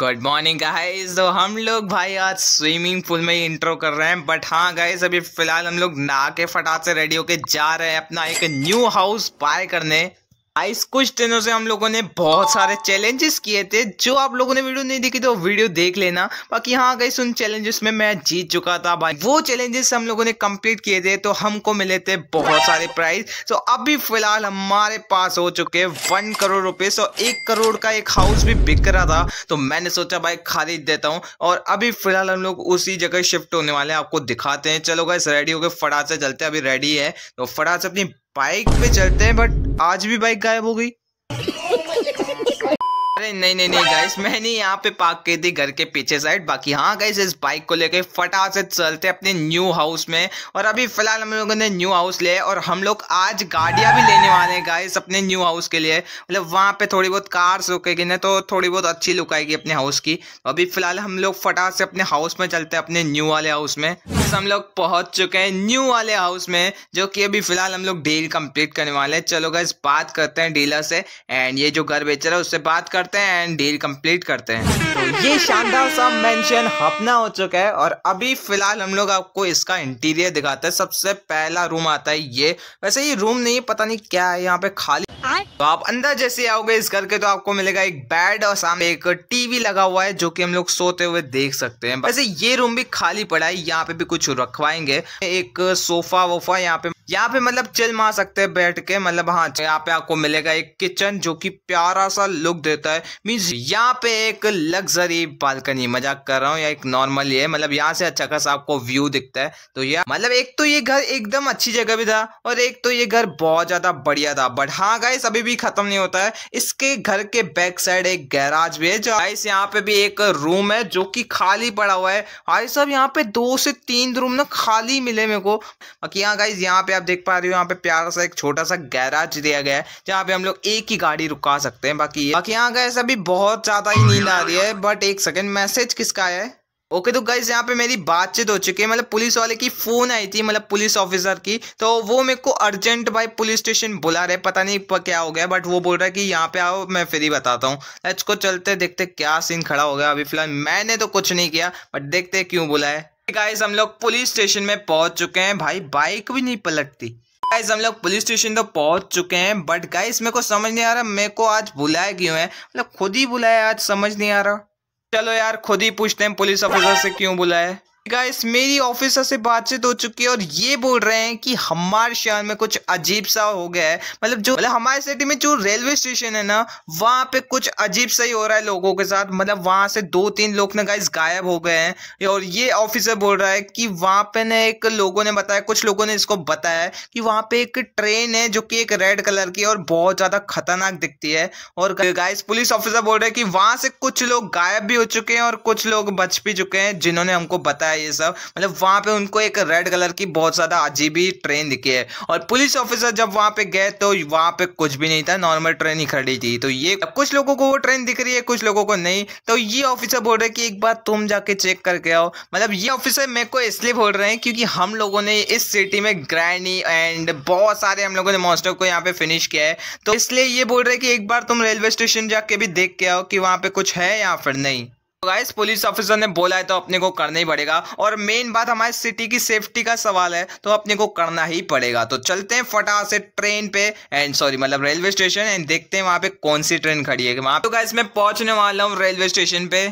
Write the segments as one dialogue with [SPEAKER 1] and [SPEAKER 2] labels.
[SPEAKER 1] good morning guys तो हम लोग भाई आज स्विमिंग पूल में ही इंट्रो कर रहे हैं बट हाँ गाइस अभी फिलहाल हम लोग नहा के फटाक से रेडी होके जा रहे हैं अपना एक न्यू हाउस बाय करने आइस कुछ दिनों से हम लोगों ने बहुत सारे चैलेंजेस किए थे जो आप लोगों ने वीडियो नहीं देखी तो वीडियो देख लेना बाकी हाँ गई सुन चैलेंजेस में मैं जीत चुका था भाई वो चैलेंजेस हम लोगों ने कंप्लीट किए थे तो हमको मिले थे बहुत सारे प्राइज तो अभी फिलहाल हमारे पास हो चुके वन करोड़ रुपए सो एक करोड़ का एक हाउस भी बिक रहा था तो मैंने सोचा भाई खरीद देता हूँ और अभी फिलहाल हम लोग उसी जगह शिफ्ट होने वाले आपको दिखाते हैं चलो गाइस रेडी हो गए फटाक से चलते अभी रेडी है तो फटाक से अपनी बाइक पे चलते हैं बट आज भी बाइक गायब हो गई अरे नहीं नहीं नहीं गाइस मैंने यहाँ पे पार्क की थी घर के पीछे साइड बाकी हाँ गाइस इस बाइक को लेके फटा से चलते अपने न्यू हाउस में और अभी फिलहाल हम लोगों ने न्यू हाउस लिया और हम लोग आज गाड़िया भी लेने वाले हैं गाइस अपने न्यू हाउस के लिए मतलब वहाँ पे थोड़ी बहुत कार्स रुकेगी ना तो थोड़ी बहुत अच्छी लुक आएगी अपने हाउस की तो अभी फिलहाल हम लोग फटा से अपने हाउस में चलते हैं अपने न्यू वाले हाउस में हम लोग पहुंच चुके हैं न्यू वाले हाउस में जो कि अभी फिलहाल हम लोग डील कंप्लीट करने वाले हैं चलो गाइस बात करते हैं डीलर से एंड ये जो घर बेच रहा है उससे बात करते करते हैं एंड डील कंप्लीट करते हैं तो ये शानदार सा मेंशन अपना हो चुका है और अभी फिलहाल हम लोग आपको इसका इंटीरियर दिखाते हैं सबसे पहला रूम आता है ये वैसे ये रूम नहीं पता नहीं क्या है यहाँ पे खाली तो आप अंदर जैसे आओगे इस घर के तो आपको मिलेगा एक बेड और सामने एक टीवी लगा हुआ है जो कि हम लोग सोते हुए देख सकते हैं वैसे ये रूम भी खाली पड़ा है यहाँ पे भी कुछ रखवाएंगे एक सोफा वोफा यहाँ पे यहाँ पे मतलब चिल मार सकते हैं बैठ के मतलब हाँ यहाँ पे आपको मिलेगा एक किचन जो कि प्यारा सा लुक देता है है मीन्स यहाँ पे एक लग्जरी बालकनी मजाक कर रहा हूँ या एक नॉर्मल ये मतलब यहाँ से अच्छा खासा आपको व्यू दिखता है तो यह मतलब एक तो ये घर एकदम अच्छी जगह भी था और एक तो ये घर बहुत ज्यादा बढ़िया था बट हाँ गाइस अभी भी खत्म नहीं होता है इसके घर के बैक साइड एक गैराज भी है जो गाइस यहाँ पे भी एक रूम है जो कि खाली पड़ा हुआ है भाई साहब यहाँ पे दो से तीन रूम ना खाली मिले मेरे को बाकी यहाँ गाइस यहाँ पे आप देख पा रहे हो यहाँ पे प्यारा सा एक छोटा सा गैराज दिया गया है जहाँ पे हम लोग एक ही गाड़ी रुका सकते हैं बाकी बाकी यहाँ गए गाइस अभी बहुत ज़्यादा ही नींद आ रही है बट एक सेकंड मैसेज किसका आया है ओके तो गाइस यहाँ पे मेरी बातचीत हो चुकी है मतलब पुलिस वाले की फ़ोन आई थी मतलब पुलिस ऑफिसर की तो वो मेरे को अर्जेंट भाई पुलिस स्टेशन बुला रहे पता नहीं क्या हो गया बट वो बोल रहा है कि यहाँ पे आओ मैं फिर ही बताता हूँ लेट्स को चलते देखते क्या सीन खड़ा हो गया अभी फिलहाल मैंने तो कुछ नहीं किया बट देखते क्यों बुलाए गाइस हम लोग पुलिस स्टेशन में पहुंच चुके हैं भाई बाइक भी नहीं पलटती गाइस हम लोग पुलिस स्टेशन तो पहुंच चुके हैं बट गाइस मेरे को समझ नहीं आ रहा मेरे को आज बुलाया क्यों है मतलब खुद ही बुलाया आज समझ नहीं आ रहा चलो यार खुद ही पूछते हैं पुलिस ऑफिसर से क्यों बुलाया गाइस मेरी ऑफिसर से बातचीत हो चुकी है और ये बोल रहे हैं कि हमारे शहर में कुछ अजीब सा हो गया है मतलब जो मतलब हमारे सिटी में जो रेलवे स्टेशन है ना वहाँ पे कुछ अजीब सा ही हो रहा है लोगों के साथ मतलब वहाँ से दो तीन लोग ना गाइस गायब हो गए हैं और ये ऑफिसर बोल रहा है कि वहाँ पे ना एक लोगों ने बताया कुछ लोगों ने इसको बताया कि वहाँ पे एक ट्रेन है जो कि एक रेड कलर की और बहुत ज़्यादा खतरनाक दिखती है और गाइस पुलिस ऑफिसर बोल रहे हैं कि वहाँ से कुछ लोग गायब भी हो चुके हैं और कुछ लोग बच भी चुके हैं जिन्होंने हमको बताया है ये सब मतलब वहाँ पे उनको एक रेड कलर की बहुत ज़्यादा अजीबी ट्रेन दिखी है और पुलिस ऑफिसर जब वहाँ पे गए तो वहाँ पे कुछ भी नहीं था नॉर्मल ट्रेन ही खड़ी थी तो ये कुछ लोगों को वो ट्रेन दिख रही है कुछ लोगों को नहीं तो ये ऑफिसर बोल रहे कि एक बार तुम जाके चेक करके आओ मतलब ये ऑफिसर मेरे को इसलिए बोल रहे हैं क्योंकि हम लोगों ने इस सिटी में ग्रैनी एंड बहुत सारे हम लोगों ने मॉस्टर को यहाँ पे फिनिश किया है तो इसलिए ये बोल रहे हैं कि एक बार तुम रेलवे स्टेशन जाके भी देख के आओ कि वहाँ पे कुछ है या फिर नहीं गाइस पुलिस ऑफिसर ने बोला है तो अपने को करना ही पड़ेगा और मेन बात हमारे सिटी की सेफ्टी का सवाल है तो अपने को करना ही पड़ेगा तो चलते हैं फटा से ट्रेन पे एंड सॉरी मतलब रेलवे स्टेशन एंड देखते हैं वहां पे कौन सी ट्रेन खड़ी है वहां तो गाइस मैं पहुंचने वाला हूँ रेलवे स्टेशन पे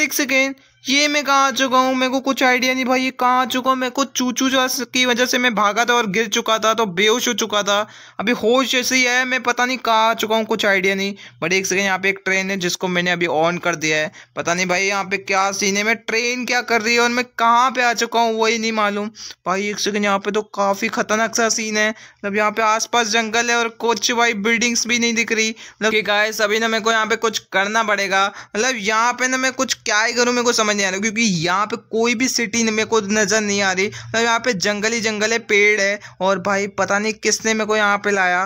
[SPEAKER 1] सिक्स सेकेंड ये मैं कहाँ आ चुका हूँ मेरे को कुछ आइडिया नहीं भाई ये कहाँ आ चुका हूँ मेरे को चूचू की वजह से मैं भागा था और गिर चुका था तो बेहोश हो चुका था अभी होश ऐसे ही है मैं पता नहीं कहाँ आ चुका हूँ कुछ आइडिया नहीं बट एक सेकेंड यहाँ पे एक ट्रेन है जिसको मैंने अभी ऑन कर दिया है पता नहीं भाई यहाँ पे क्या सीन है मैं ट्रेन क्या कर रही है और मैं कहाँ पर आ चुका हूँ वही नहीं मालूम भाई एक सेकेंड यहाँ पे तो काफ़ी खतरनाक सा सीन है मतलब यहाँ पे पास जंगल है और कुछ भाई बिल्डिंग्स भी नहीं दिख रही मतलब गाय सभी ना मेरे को यहाँ पे कुछ करना पड़ेगा मतलब यहाँ पे ना मैं कुछ क्या ही करूँ मेरे को समझ समझ नहीं आ रहा क्योंकि यहाँ पे कोई भी सिटी मेरे को नज़र नहीं आ रही मतलब यहाँ पे जंगल ही जंगल है पेड़ है और भाई पता नहीं किसने मेरे को यहाँ पे लाया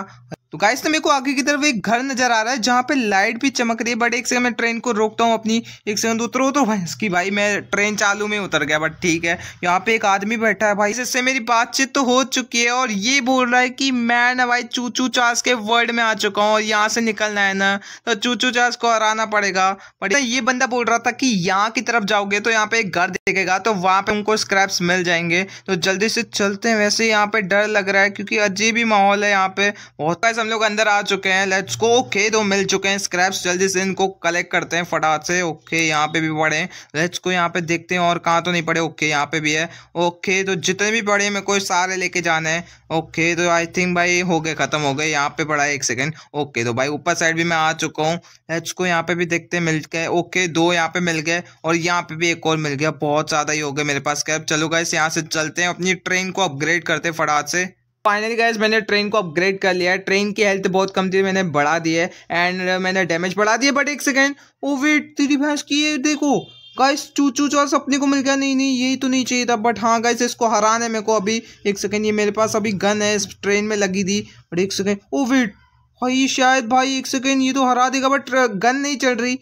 [SPEAKER 1] तो गाइस तो मेरे को आगे की तरफ एक घर नजर आ रहा है जहाँ पे लाइट भी चमक रही है बट एक सेकंड मैं ट्रेन को रोकता हूँ अपनी एक सेकंड उतरो तो भैंस की भाई मैं ट्रेन चालू में उतर गया बट ठीक है यहाँ पे एक आदमी बैठा है भाई इससे मेरी बातचीत तो हो चुकी है और ये बोल रहा है कि मैं ना भाई चूचू चास के वर्ल्ड में आ चुका हूँ और यहाँ से निकलना है ना तो चूचू चास को हराना पड़ेगा बट ये बंदा बोल रहा था कि यहाँ की तरफ जाओगे तो यहाँ पे एक घर देखेगा तो वहाँ पे उनको स्क्रैप्स मिल जाएंगे तो जल्दी से चलते हैं वैसे यहाँ पे डर लग रहा है क्योंकि अजीब ही माहौल है यहाँ पे बहुत हम लोग अंदर आ चुके हैं लेट्स को ओके दो मिल चुके हैं स्क्रैप्स जल्दी से इनको कलेक्ट करते हैं फटाफट से ओके यहाँ पे भी पड़े लेट्स को यहाँ पे देखते हैं और कहाँ तो नहीं पड़े ओके यहाँ पे भी है ओके तो जितने भी पड़े मेरे को सारे लेके जाना है ओके तो आई थिंक भाई हो गए ख़त्म हो गए यहाँ पे पड़ा है एक सेकेंड ओके तो भाई ऊपर साइड भी मैं आ चुका हूँ लेट्स को यहाँ पे भी देखते हैं मिल गए ओके दो यहाँ पे मिल गए और यहाँ पे भी एक और मिल गया बहुत ज़्यादा ही हो गए मेरे पास कैब चलो गाइस यहाँ से चलते हैं अपनी ट्रेन को अपग्रेड करते हैं फटाफट से फाइनली गाइज मैंने ट्रेन को अपग्रेड कर लिया है ट्रेन की हेल्थ बहुत कम थी मैंने बढ़ा दी है एंड uh, मैंने डैमेज बढ़ा दिया बट एक सेकेंड ओ वेट तेरी भैंस की है देखो गाइस चू चू चौस अपने को मिल गया नहीं नहीं यही तो नहीं चाहिए था बट हाँ गाइस इसको हराना है मेरे को अभी एक सेकेंड ये मेरे पास अभी गन है इस ट्रेन में लगी थी बट एक सेकेंड ओ वेट भाई शायद भाई एक सेकेंड ये तो हरा देगा बट गन uh, नहीं चल रही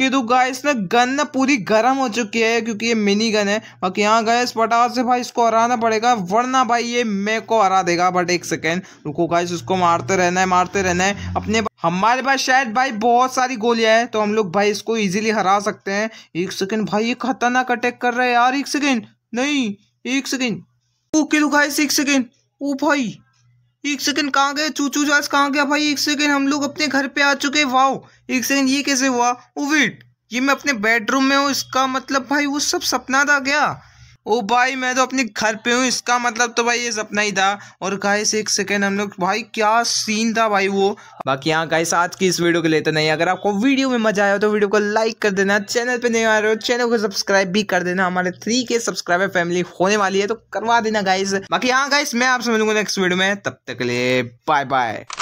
[SPEAKER 1] ओके तो गाइस ना गन ना पूरी गर्म हो चुकी है क्योंकि ये मिनी गन है बाकी यहाँ गए इस पटाख से भाई इसको हराना पड़ेगा वरना भाई ये मेरे को हरा देगा बट एक सेकेंड रुको गाइस उसको मारते रहना है मारते रहना है अपने हमारे पास शायद भाई बहुत सारी गोलियां हैं तो हम लोग भाई इसको इजीली हरा सकते हैं एक सेकेंड भाई ये खतरनाक अटैक कर रहा है यार एक सेकेंड नहीं एक सेकेंड ओके तो गाइस एक सेकेंड ओ भाई एक सेकंड कहाँ गए चूचू जाज कहाँ गया भाई एक सेकंड हम लोग अपने घर पे आ चुके वाओ एक सेकंड ये कैसे हुआ ओ वेट ये मैं अपने बेडरूम में हूँ इसका मतलब भाई वो सब सपना था क्या ओ भाई मैं तो अपने घर पे हूँ इसका मतलब तो भाई ये सपना ही था और गाइस एक सेकेंड हम लोग भाई क्या सीन था भाई वो बाकी यहाँ गाइस आज की इस वीडियो के लिए तो नहीं अगर आपको वीडियो में मजा आया तो वीडियो को लाइक कर देना चैनल पे नहीं आ रहे हो चैनल को सब्सक्राइब भी कर देना हमारे थ्री के सब्सक्राइबर फैमिली होने वाली है तो करवा देना गाइस बाकी यहाँ गाइस मैं आपसे मिलूंगा नेक्स्ट वीडियो में तब तक ले बाय बाय